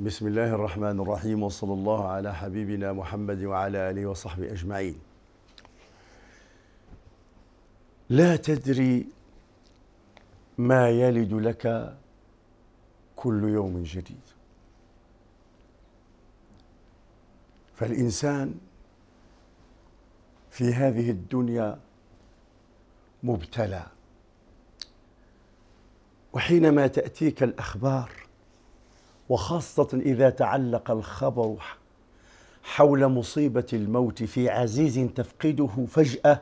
بسم الله الرحمن الرحيم وصلى الله على حبيبنا محمد وعلى اله وصحبه اجمعين. لا تدري ما يلد لك كل يوم جديد. فالانسان في هذه الدنيا مبتلى وحينما تاتيك الاخبار وخاصة إذا تعلق الخبر حول مصيبة الموت في عزيز تفقده فجأة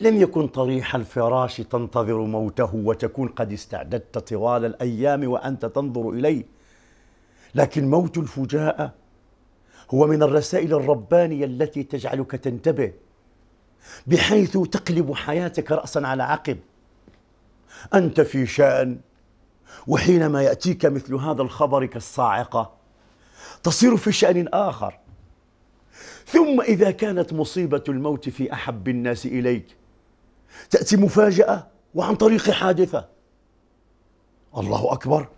لم يكن طريح الفراش تنتظر موته وتكون قد استعددت طوال الأيام وأنت تنظر إليه لكن موت الفجاءة هو من الرسائل الربانية التي تجعلك تنتبه بحيث تقلب حياتك رأسا على عقب أنت في شأن وحينما ياتيك مثل هذا الخبر كالصاعقه تصير في شان اخر ثم اذا كانت مصيبه الموت في احب الناس اليك تاتي مفاجاه وعن طريق حادثه الله اكبر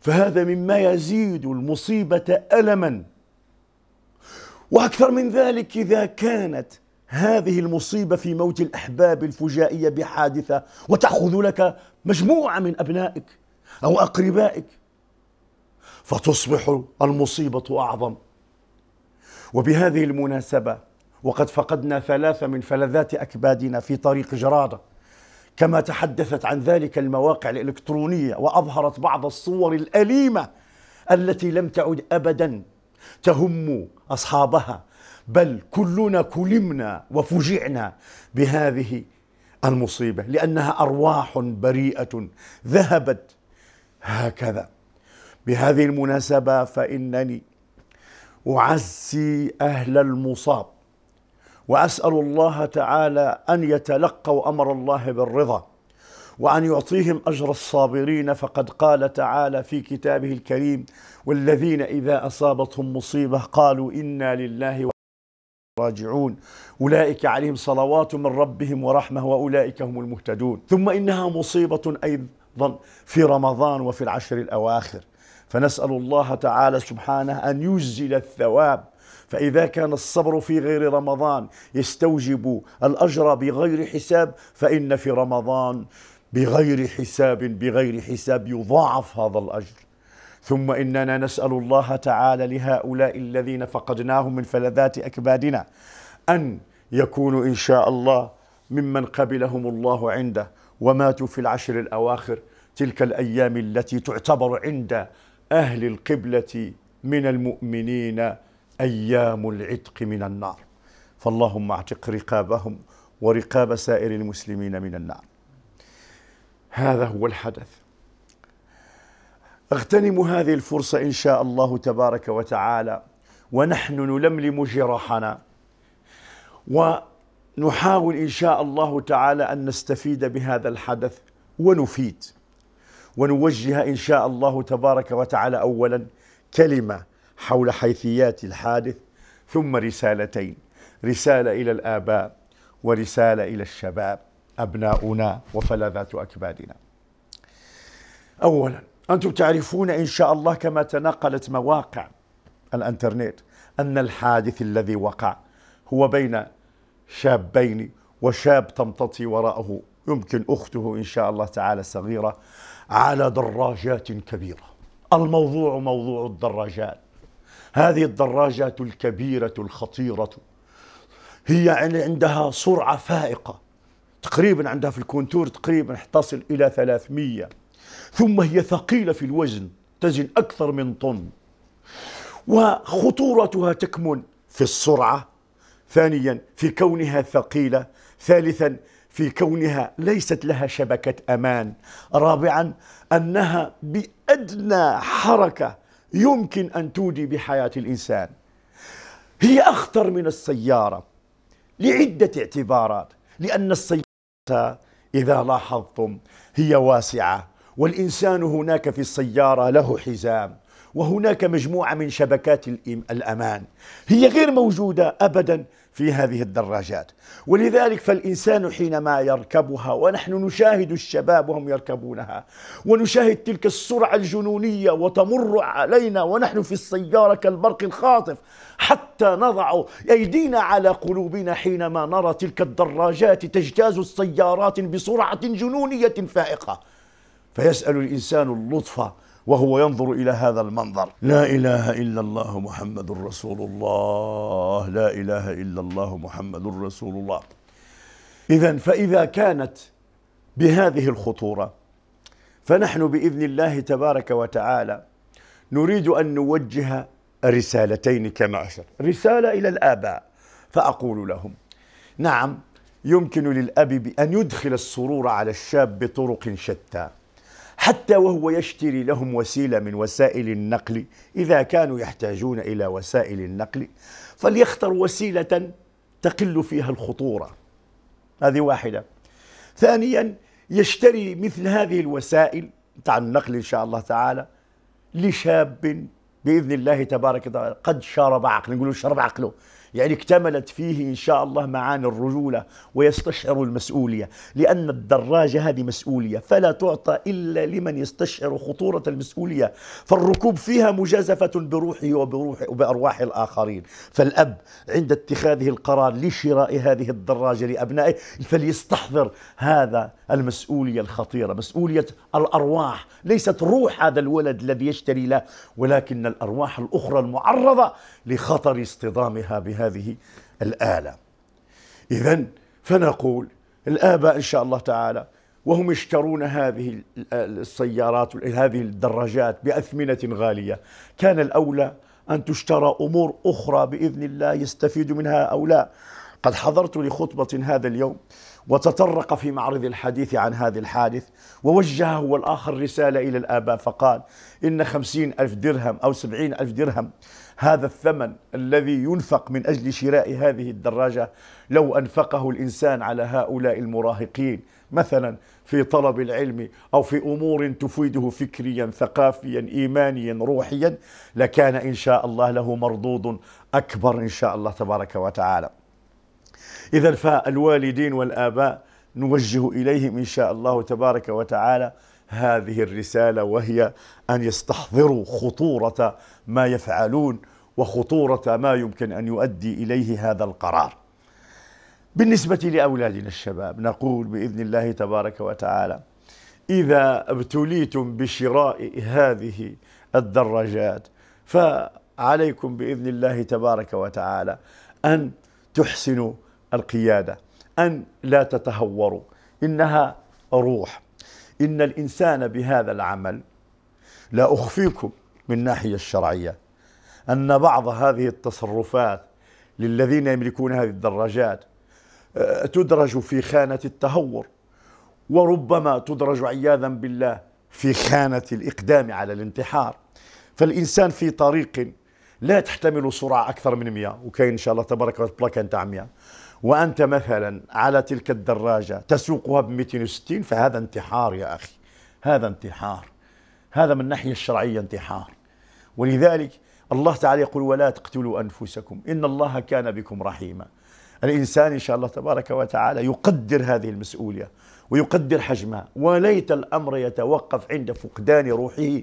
فهذا مما يزيد المصيبه الما واكثر من ذلك اذا كانت هذه المصيبة في موت الأحباب الفجائية بحادثة وتأخذ لك مجموعة من أبنائك أو أقربائك فتصبح المصيبة أعظم وبهذه المناسبة وقد فقدنا ثلاثة من فلذات أكبادنا في طريق جرادة كما تحدثت عن ذلك المواقع الإلكترونية وأظهرت بعض الصور الأليمة التي لم تعد أبدا تهم أصحابها بل كلنا كلمنا وفجعنا بهذه المصيبه لانها ارواح بريئه ذهبت هكذا بهذه المناسبه فانني اعزي اهل المصاب واسال الله تعالى ان يتلقوا امر الله بالرضا وأن يعطيهم أجر الصابرين فقد قال تعالى في كتابه الكريم والذين إذا أصابتهم مصيبة قالوا إنا لله راجعون أولئك عليهم صلوات من ربهم ورحمة وأولئك هم المهتدون ثم إنها مصيبة أيضا في رمضان وفي العشر الأواخر فنسأل الله تعالى سبحانه أن يجزل الثواب فإذا كان الصبر في غير رمضان يستوجب الأجر بغير حساب فإن في رمضان بغير حساب بغير حساب يضاعف هذا الأجر ثم إننا نسأل الله تعالى لهؤلاء الذين فقدناهم من فلذات أكبادنا أن يكونوا إن شاء الله ممن قبلهم الله عنده وماتوا في العشر الأواخر تلك الأيام التي تعتبر عند أهل القبلة من المؤمنين أيام العتق من النار فاللهم اعتق رقابهم ورقاب سائر المسلمين من النار هذا هو الحدث اغتنم هذه الفرصة إن شاء الله تبارك وتعالى ونحن نلملم جراحنا ونحاول إن شاء الله تعالى أن نستفيد بهذا الحدث ونفيد ونوجه إن شاء الله تبارك وتعالى أولا كلمة حول حيثيات الحادث ثم رسالتين رسالة إلى الآباء ورسالة إلى الشباب أبناؤنا وفلذات أكبادنا أولا أنتم تعرفون إن شاء الله كما تناقلت مواقع الانترنت أن الحادث الذي وقع هو بين شابين وشاب تمتطي وراءه يمكن أخته إن شاء الله تعالى صغيرة على دراجات كبيرة الموضوع موضوع الدراجات هذه الدراجات الكبيرة الخطيرة هي عندها سرعة فائقة تقريبا عندها في الكونتور تقريبا تصل إلى 300 ثم هي ثقيلة في الوزن تزن أكثر من طن وخطورتها تكمن في السرعة ثانيا في كونها ثقيلة ثالثا في كونها ليست لها شبكة أمان رابعا أنها بأدنى حركة يمكن أن تودي بحياة الإنسان هي أخطر من السيارة لعدة اعتبارات لأن السيارة حتى إذا لاحظتم هي واسعة والإنسان هناك في السيارة له حزام وهناك مجموعة من شبكات الأمان هي غير موجودة أبدا في هذه الدراجات ولذلك فالإنسان حينما يركبها ونحن نشاهد الشباب وهم يركبونها ونشاهد تلك السرعة الجنونية وتمر علينا ونحن في السيارة كالبرق الخاطف حتى نضع أيدينا على قلوبنا حينما نرى تلك الدراجات تجتاز السيارات بسرعة جنونية فائقة فيسأل الإنسان اللطف وهو ينظر إلى هذا المنظر لا إله إلا الله محمد رسول الله لا إله إلا الله محمد رسول الله إذا فإذا كانت بهذه الخطورة فنحن بإذن الله تبارك وتعالى نريد أن نوجه رسالتين كمعشر رسالة إلى الآباء فأقول لهم نعم يمكن للأب أن يدخل السرور على الشاب بطرق شتى حتى وهو يشتري لهم وسيلة من وسائل النقل إذا كانوا يحتاجون إلى وسائل النقل فليختر وسيلة تقل فيها الخطورة هذه واحدة ثانيا يشتري مثل هذه الوسائل تاع النقل إن شاء الله تعالى لشاب بإذن الله تبارك وتعالى قد شارب عقله نقول شرب عقله يعني اكتملت فيه إن شاء الله معاني الرجولة ويستشعر المسؤولية لأن الدراجة هذه مسؤولية فلا تعطى إلا لمن يستشعر خطورة المسؤولية فالركوب فيها مجازفة بروحه وبروح وبأرواح الآخرين فالأب عند اتخاذه القرار لشراء هذه الدراجة لأبنائه فليستحضر هذا المسؤولية الخطيرة مسؤولية الأرواح ليست روح هذا الولد الذي يشتري له ولكن الأرواح الأخرى المعرضة لخطر اصطدامها بهذه الآلة إذا فنقول الآباء إن شاء الله تعالى وهم يشترون هذه السيارات هذه الدراجات بأثمنة غالية كان الأولى أن تشترى أمور أخرى بإذن الله يستفيد منها أو لا قد حضرت لخطبة هذا اليوم وتطرق في معرض الحديث عن هذا الحادث ووجه هو الآخر رسالة إلى الآباء فقال إن خمسين ألف درهم أو سبعين ألف درهم هذا الثمن الذي ينفق من أجل شراء هذه الدراجة لو أنفقه الإنسان على هؤلاء المراهقين مثلا في طلب العلم أو في أمور تفيده فكريا ثقافيا إيمانيا روحيا لكان إن شاء الله له مردود أكبر إن شاء الله تبارك وتعالى إذا فالوالدين والآباء نوجه إليهم إن شاء الله تبارك وتعالى هذه الرسالة وهي أن يستحضروا خطورة ما يفعلون وخطورة ما يمكن أن يؤدي إليه هذا القرار بالنسبة لأولادنا الشباب نقول بإذن الله تبارك وتعالى إذا ابتليتم بشراء هذه الدراجات فعليكم بإذن الله تبارك وتعالى أن تحسنوا القيادة أن لا تتهوروا إنها روح إن الإنسان بهذا العمل لا أخفيكم من ناحية الشرعية أن بعض هذه التصرفات للذين يملكون هذه الدراجات آه، تدرج في خانة التهور وربما تدرج عياذا بالله في خانة الإقدام على الانتحار فالإنسان في طريق لا تحتمل سرعة أكثر من 100 وكاين إن شاء الله تبارك وتعالى بلاكان تاع 100 وأنت مثلا على تلك الدراجة تسوقها ب 260 فهذا انتحار يا أخي هذا انتحار هذا من الناحية الشرعية انتحار ولذلك الله تعالى يقول ولا تقتلوا أنفسكم إن الله كان بكم رحيما الإنسان إن شاء الله تبارك وتعالى يقدر هذه المسؤولية ويقدر حجمها وليت الأمر يتوقف عند فقدان روحه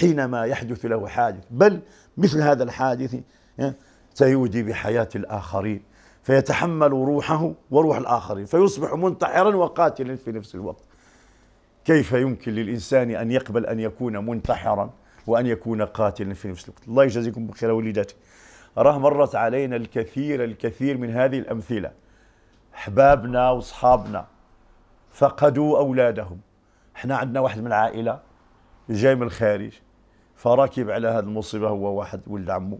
حينما يحدث له حادث بل مثل هذا الحادث سيودي بحياة الآخرين فيتحمل روحه وروح الآخرين فيصبح منتحرا وقاتلا في نفس الوقت كيف يمكن للإنسان أن يقبل أن يكون منتحرا وأن يكون قاتلا في نفس الوقت الله يجزيكم بخير وليداتي راه مرت علينا الكثير الكثير من هذه الأمثلة أحبابنا وأصحابنا فقدوا أولادهم احنا عندنا واحد من العائلة جاي من الخارج فراكب على هذه المصيبة هو واحد ولد عمه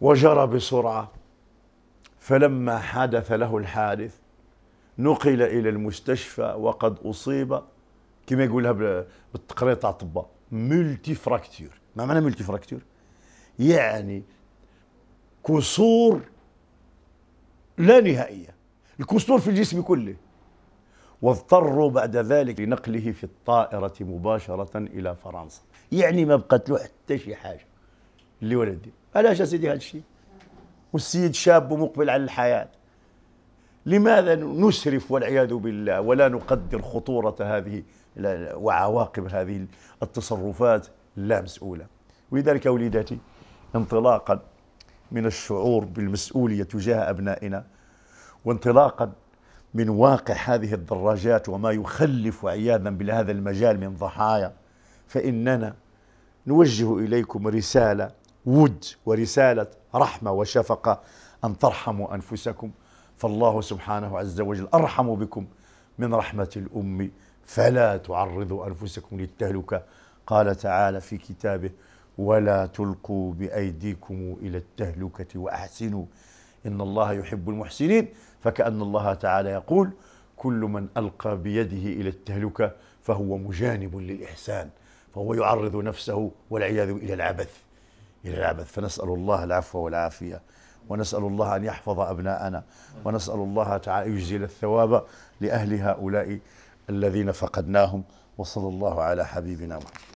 وجرى بسرعة فلما حدث له الحادث نقل الى المستشفى وقد اصيب كما يقولها بالتقرير تاع الطباء ملتي فراكتور ما معنى ملتي فراكتور يعني كسور لا نهائيه الكسور في الجسم كله واضطروا بعد ذلك لنقله في الطائره مباشره الى فرنسا يعني ما بقت له حتى شي حاجه لولدي علاش يا سيدي هذا الشيء والسيد شاب ومقبل على الحياة لماذا نسرف والعياذ بالله ولا نقدر خطورة هذه وعواقب هذه التصرفات اللامسؤولة ولذلك وليداتي انطلاقا من الشعور بالمسؤولية تجاه أبنائنا وانطلاقا من واقع هذه الدراجات وما يخلف عياذا بهذا المجال من ضحايا فإننا نوجه إليكم رسالة ود ورسالة رحمة وشفقة أن ترحموا أنفسكم فالله سبحانه عز وجل أرحم بكم من رحمة الأم فلا تعرضوا أنفسكم للتهلكة قال تعالى في كتابه ولا تلقوا بأيديكم إلى التهلكة وأحسنوا إن الله يحب المحسنين فكأن الله تعالى يقول كل من ألقى بيده إلى التهلكة فهو مجانب للإحسان فهو يعرض نفسه والعياذ إلى العبث إلى الأبد فنسأل الله العفو والعافية ونسأل الله أن يحفظ أبناءنا ونسأل الله تعالى يجزل الثواب لأهل هؤلاء الذين فقدناهم وصلى الله على حبيبنا محمد